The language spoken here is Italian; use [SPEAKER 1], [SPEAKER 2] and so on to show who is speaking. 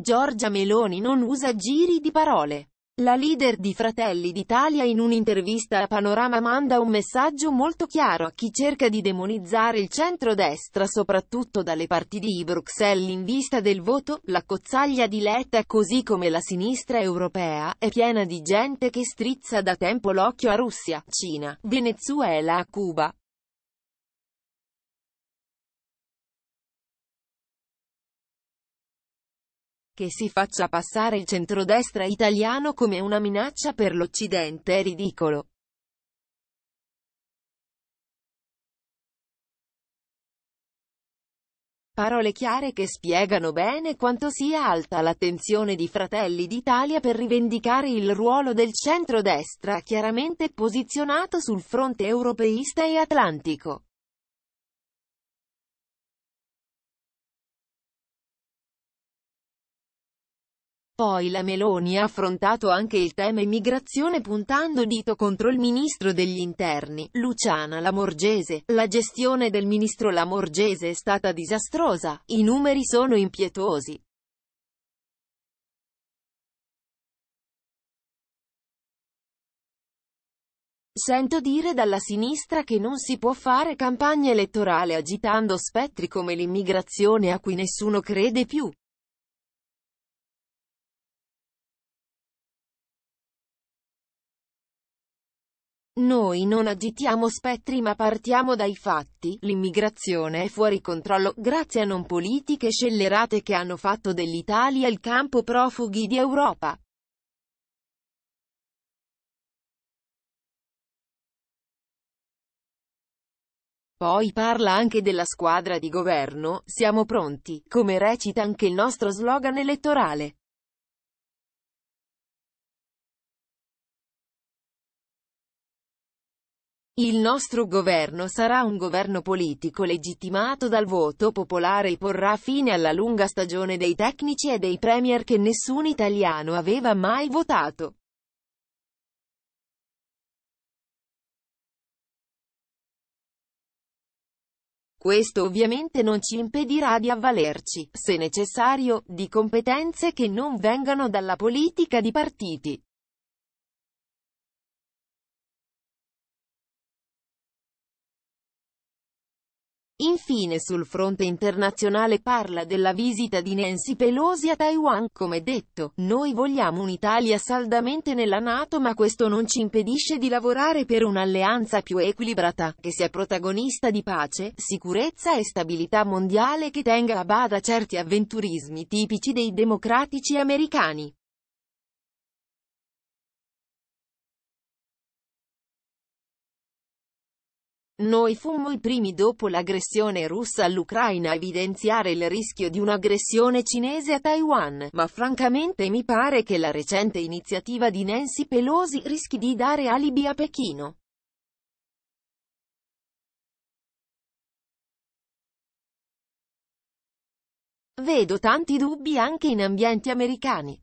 [SPEAKER 1] Giorgia Meloni non usa giri di parole. La leader di Fratelli d'Italia in un'intervista a Panorama manda un messaggio molto chiaro a chi cerca di demonizzare il centro-destra soprattutto dalle parti di Bruxelles in vista del voto, la cozzaglia di Letta così come la sinistra europea, è piena di gente che strizza da tempo l'occhio a Russia,
[SPEAKER 2] Cina, Venezuela, Cuba, che si faccia passare il centrodestra italiano come una minaccia per l'Occidente è ridicolo. Parole chiare che spiegano bene quanto sia alta l'attenzione
[SPEAKER 1] di Fratelli d'Italia per rivendicare il ruolo del centrodestra chiaramente
[SPEAKER 2] posizionato sul fronte europeista e atlantico. Poi la Meloni ha affrontato anche il tema immigrazione puntando dito contro il
[SPEAKER 1] ministro degli interni, Luciana Lamorgese. La gestione del ministro Lamorgese
[SPEAKER 2] è stata disastrosa, i numeri sono impietosi. Sento dire dalla sinistra che non si può fare campagna elettorale agitando spettri come l'immigrazione a cui nessuno crede più. Noi non agitiamo spettri ma partiamo dai fatti, l'immigrazione è fuori
[SPEAKER 3] controllo, grazie a non politiche scellerate che hanno fatto dell'Italia il campo profughi
[SPEAKER 2] di Europa. Poi parla anche della squadra di governo, siamo pronti, come recita anche il nostro slogan elettorale. Il nostro governo sarà un governo politico legittimato dal
[SPEAKER 3] voto popolare e porrà fine alla lunga stagione dei tecnici e dei premier che nessun
[SPEAKER 2] italiano aveva mai votato. Questo ovviamente
[SPEAKER 3] non ci impedirà di avvalerci, se necessario, di competenze che non
[SPEAKER 2] vengano dalla politica di partiti. Infine sul
[SPEAKER 3] fronte internazionale parla della visita di Nancy Pelosi a Taiwan, come detto,
[SPEAKER 1] noi vogliamo un'Italia saldamente nella Nato ma questo non ci impedisce di lavorare per un'alleanza più equilibrata, che sia protagonista di pace, sicurezza e stabilità
[SPEAKER 3] mondiale che tenga a bada certi avventurismi tipici dei democratici americani.
[SPEAKER 2] Noi fummo i primi dopo l'aggressione russa
[SPEAKER 1] all'Ucraina a evidenziare il rischio di un'aggressione cinese a Taiwan, ma francamente
[SPEAKER 2] mi pare che la recente iniziativa di Nancy Pelosi rischi di dare alibi a Pechino. Vedo tanti dubbi anche in ambienti americani.